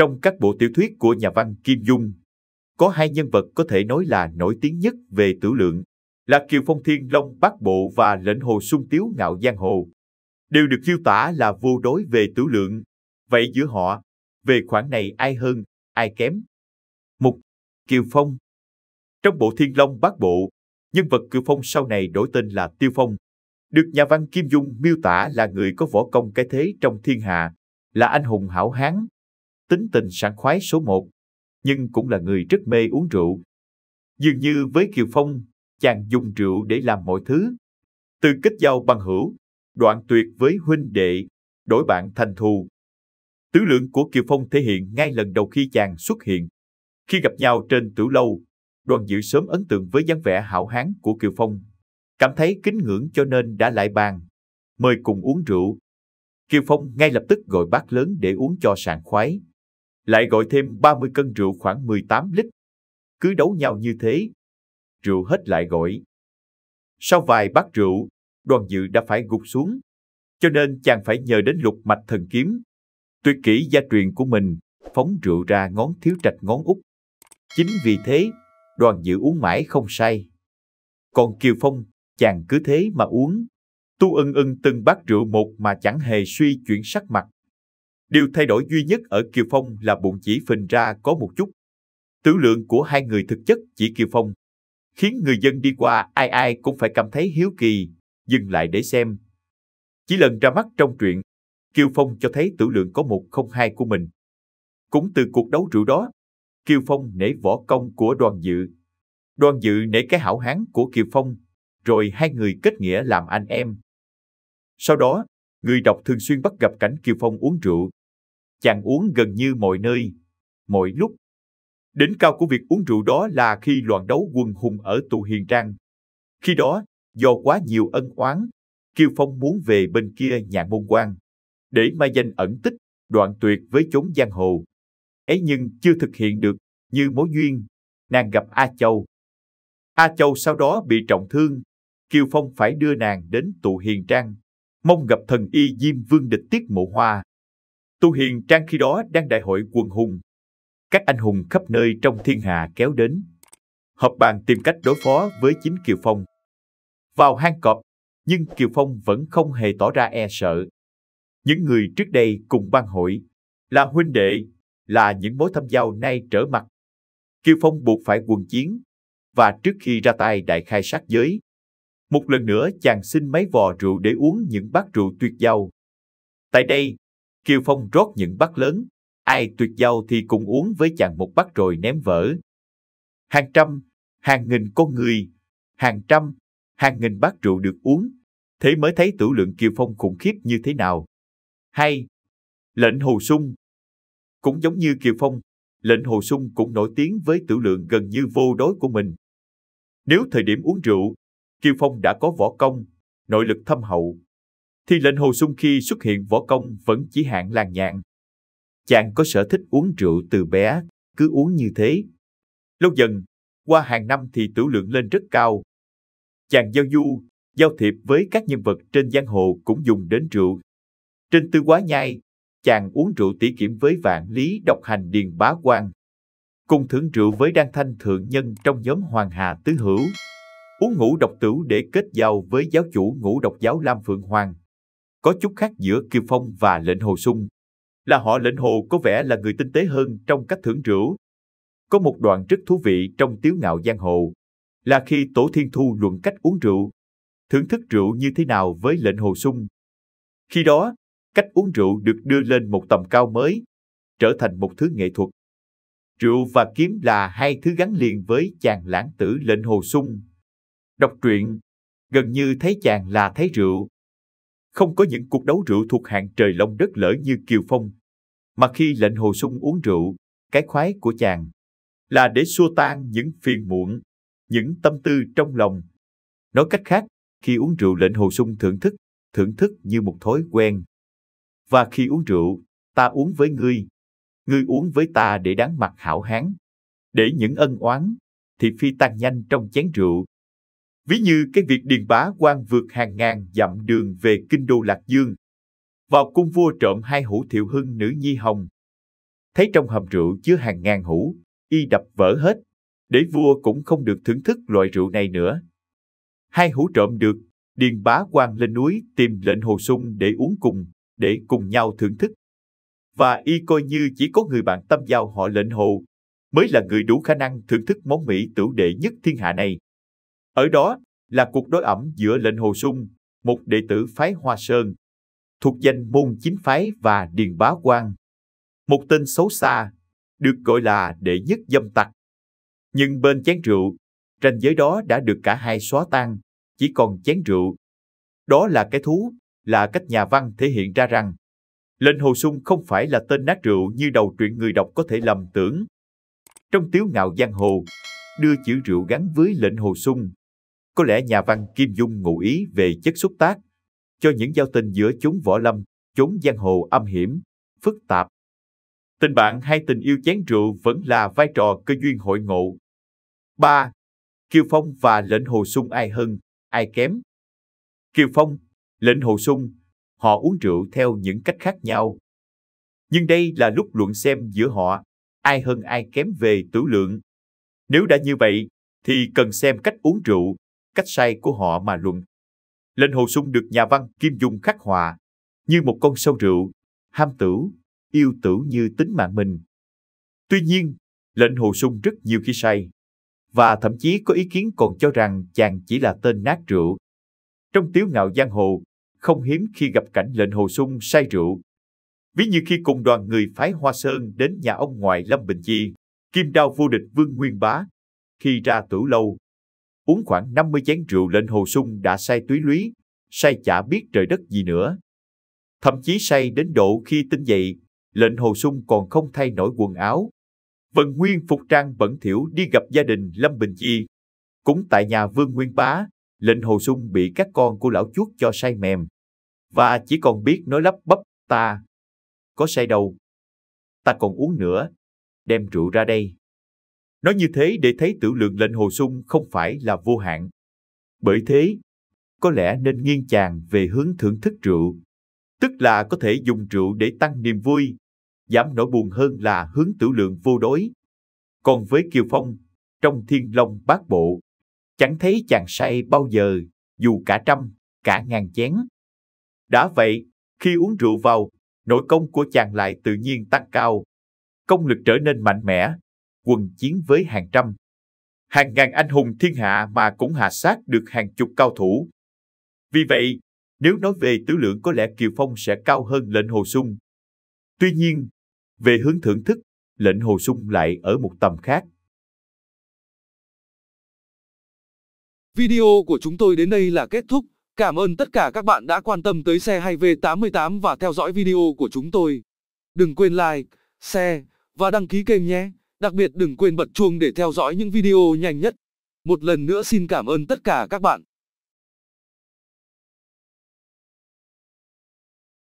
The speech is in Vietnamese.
Trong các bộ tiểu thuyết của nhà văn Kim Dung, có hai nhân vật có thể nói là nổi tiếng nhất về tử lượng, là Kiều Phong Thiên Long Bắc Bộ và Lệnh Hồ Xuân Tiếu Ngạo Giang Hồ. Đều được miêu tả là vô đối về tử lượng. Vậy giữa họ, về khoản này ai hơn, ai kém? Mục Kiều Phong Trong bộ Thiên Long Bắc Bộ, nhân vật Kiều Phong sau này đổi tên là Tiêu Phong, được nhà văn Kim Dung miêu tả là người có võ công cái thế trong thiên hạ, là anh hùng hảo hán, tính tình sảng khoái số một, nhưng cũng là người rất mê uống rượu. Dường như với Kiều Phong, chàng dùng rượu để làm mọi thứ. Từ kết giao bằng hữu, đoạn tuyệt với huynh đệ, đổi bạn thành thù. Tứ lượng của Kiều Phong thể hiện ngay lần đầu khi chàng xuất hiện. Khi gặp nhau trên tiểu lâu, đoàn dự sớm ấn tượng với dáng vẻ hảo hán của Kiều Phong. Cảm thấy kính ngưỡng cho nên đã lại bàn, mời cùng uống rượu. Kiều Phong ngay lập tức gọi bát lớn để uống cho sảng khoái lại gọi thêm 30 cân rượu khoảng 18 lít. Cứ đấu nhau như thế, rượu hết lại gọi. Sau vài bát rượu, đoàn dự đã phải gục xuống, cho nên chàng phải nhờ đến lục mạch thần kiếm. Tuyệt kỹ gia truyền của mình, phóng rượu ra ngón thiếu trạch ngón út. Chính vì thế, đoàn dự uống mãi không say. Còn Kiều Phong, chàng cứ thế mà uống. Tu ưng ưng từng bát rượu một mà chẳng hề suy chuyển sắc mặt. Điều thay đổi duy nhất ở Kiều Phong là bụng chỉ phình ra có một chút. Tử lượng của hai người thực chất chỉ Kiều Phong, khiến người dân đi qua ai ai cũng phải cảm thấy hiếu kỳ, dừng lại để xem. Chỉ lần ra mắt trong truyện, Kiều Phong cho thấy tử lượng có một không hai của mình. Cũng từ cuộc đấu rượu đó, Kiều Phong nể võ công của đoàn dự. Đoàn dự nể cái hảo hán của Kiều Phong, rồi hai người kết nghĩa làm anh em. Sau đó, người đọc thường xuyên bắt gặp cảnh Kiều Phong uống rượu, chàng uống gần như mọi nơi, mọi lúc. Đỉnh cao của việc uống rượu đó là khi loạn đấu quân hùng ở tù hiền trang. Khi đó, do quá nhiều ân oán, Kiều Phong muốn về bên kia nhà môn quan, để mai danh ẩn tích, đoạn tuyệt với chốn giang hồ. ấy nhưng chưa thực hiện được, như mối duyên, nàng gặp A Châu. A Châu sau đó bị trọng thương, Kiều Phong phải đưa nàng đến tù hiền trang, mong gặp thần y Diêm Vương địch tiết mộ hoa Tu Hiền Trang khi đó đang đại hội quần hùng. Các anh hùng khắp nơi trong thiên hạ kéo đến. Họp bàn tìm cách đối phó với chính Kiều Phong. Vào hang cọp, nhưng Kiều Phong vẫn không hề tỏ ra e sợ. Những người trước đây cùng ban hội, là huynh đệ, là những mối thâm giao nay trở mặt. Kiều Phong buộc phải quần chiến, và trước khi ra tay đại khai sát giới, một lần nữa chàng xin mấy vò rượu để uống những bát rượu tuyệt giao. Tại đây, Kiều Phong rót những bát lớn, ai tuyệt giao thì cùng uống với chàng một bát rồi ném vỡ. Hàng trăm, hàng nghìn con người, hàng trăm, hàng nghìn bát rượu được uống, thế mới thấy tử lượng Kiều Phong khủng khiếp như thế nào. Hay, lệnh hồ sung. Cũng giống như Kiều Phong, lệnh hồ sung cũng nổi tiếng với tử lượng gần như vô đối của mình. Nếu thời điểm uống rượu, Kiều Phong đã có võ công, nội lực thâm hậu, thì lệnh Hồ Sung khi xuất hiện võ công vẫn chỉ hạn làng nhạn. Chàng có sở thích uống rượu từ bé, cứ uống như thế. Lâu dần, qua hàng năm thì tử lượng lên rất cao. Chàng giao du, giao thiệp với các nhân vật trên giang hồ cũng dùng đến rượu. Trên tư quá nhai, chàng uống rượu tỉ kiểm với vạn lý độc hành điền bá quan. Cùng thưởng rượu với đan thanh thượng nhân trong nhóm Hoàng Hà Tứ Hữu. Uống ngũ độc tử để kết giao với giáo chủ ngũ độc giáo Lam Phượng Hoàng có chút khác giữa Kiều Phong và lệnh hồ sung, là họ lệnh hồ có vẻ là người tinh tế hơn trong cách thưởng rượu. Có một đoạn rất thú vị trong tiếu ngạo giang hồ, là khi Tổ Thiên Thu luận cách uống rượu, thưởng thức rượu như thế nào với lệnh hồ sung. Khi đó, cách uống rượu được đưa lên một tầm cao mới, trở thành một thứ nghệ thuật. Rượu và kiếm là hai thứ gắn liền với chàng lãng tử lệnh hồ sung. Đọc truyện, gần như thấy chàng là thấy rượu không có những cuộc đấu rượu thuộc hạng trời long đất lở như Kiều Phong, mà khi lệnh Hồ Sung uống rượu, cái khoái của chàng là để xua tan những phiền muộn, những tâm tư trong lòng. Nói cách khác, khi uống rượu lệnh Hồ Sung thưởng thức, thưởng thức như một thói quen. Và khi uống rượu, ta uống với ngươi, ngươi uống với ta để đáng mặt hảo hán, để những ân oán thì phi tan nhanh trong chén rượu ví như cái việc Điền Bá quan vượt hàng ngàn dặm đường về kinh đô Lạc Dương, vào cung vua trộm hai hũ thiệu hưng nữ nhi hồng. Thấy trong hầm rượu chứa hàng ngàn hũ, y đập vỡ hết, để vua cũng không được thưởng thức loại rượu này nữa. Hai hũ trộm được, Điền Bá quan lên núi tìm lệnh Hồ Sung để uống cùng, để cùng nhau thưởng thức. Và y coi như chỉ có người bạn tâm giao họ lệnh Hồ mới là người đủ khả năng thưởng thức món mỹ tửu đệ nhất thiên hạ này. Ở đó là cuộc đối ẩm giữa lệnh Hồ Sung, một đệ tử phái Hoa Sơn, thuộc danh môn chính phái và Điền Bá Quan. Một tên xấu xa, được gọi là đệ nhất dâm tặc. Nhưng bên chén rượu, ranh giới đó đã được cả hai xóa tan, chỉ còn chén rượu. Đó là cái thú, là cách nhà văn thể hiện ra rằng Lệnh Hồ Sung không phải là tên nát rượu như đầu truyện người đọc có thể lầm tưởng. Trong tiếu ngạo giang hồ, đưa chữ rượu gắn với lệnh Hồ Sung có lẽ nhà văn Kim Dung ngụ ý về chất xúc tác cho những giao tình giữa chúng võ lâm, chúng giang hồ âm hiểm, phức tạp. Tình bạn hay tình yêu chén rượu vẫn là vai trò cơ duyên hội ngộ. 3. Kiều Phong và lệnh Hồ Sung ai hơn, ai kém? Kiều Phong, lệnh Hồ Sung, họ uống rượu theo những cách khác nhau. Nhưng đây là lúc luận xem giữa họ, ai hơn ai kém về tử lượng. Nếu đã như vậy, thì cần xem cách uống rượu cách sai của họ mà luận. Lệnh hồ sung được nhà văn Kim Dung khắc họa như một con sâu rượu, ham tử, yêu tử như tính mạng mình. Tuy nhiên, lệnh hồ sung rất nhiều khi say, và thậm chí có ý kiến còn cho rằng chàng chỉ là tên nát rượu. Trong tiếu ngạo giang hồ, không hiếm khi gặp cảnh lệnh hồ sung say rượu. Ví như khi cùng đoàn người phái Hoa Sơn đến nhà ông ngoại Lâm Bình Chi, kim đao vô địch Vương Nguyên Bá, khi ra tử lâu, uống khoảng 50 chén rượu lên hồ sung đã say túy lúy, say chả biết trời đất gì nữa. Thậm chí say đến độ khi tỉnh dậy, lệnh hồ sung còn không thay nổi quần áo. Vân Nguyên phục trang bẩn thiểu đi gặp gia đình Lâm Bình chi. Cũng tại nhà Vương Nguyên Bá, lệnh hồ sung bị các con của lão chuốt cho say mềm. Và chỉ còn biết nói lắp bắp ta. Có say đâu. Ta còn uống nữa. Đem rượu ra đây. Nói như thế để thấy tiểu lượng lệnh hồ sung không phải là vô hạn. Bởi thế, có lẽ nên nghiêng chàng về hướng thưởng thức rượu. Tức là có thể dùng rượu để tăng niềm vui, giảm nỗi buồn hơn là hướng tiểu lượng vô đối. Còn với Kiều Phong, trong thiên long bát bộ, chẳng thấy chàng say bao giờ, dù cả trăm, cả ngàn chén. Đã vậy, khi uống rượu vào, nội công của chàng lại tự nhiên tăng cao. Công lực trở nên mạnh mẽ, quần chiến với hàng trăm, hàng ngàn anh hùng thiên hạ mà cũng hạ sát được hàng chục cao thủ. Vì vậy, nếu nói về tứ lượng có lẽ Kiều Phong sẽ cao hơn lệnh Hồ Sung. Tuy nhiên, về hướng thưởng thức, lệnh Hồ Sung lại ở một tầm khác. Video của chúng tôi đến đây là kết thúc. Cảm ơn tất cả các bạn đã quan tâm tới xe hay V88 và theo dõi video của chúng tôi. Đừng quên like, share và đăng ký kênh nhé. Đặc biệt đừng quên bật chuông để theo dõi những video nhanh nhất. Một lần nữa xin cảm ơn tất cả các bạn.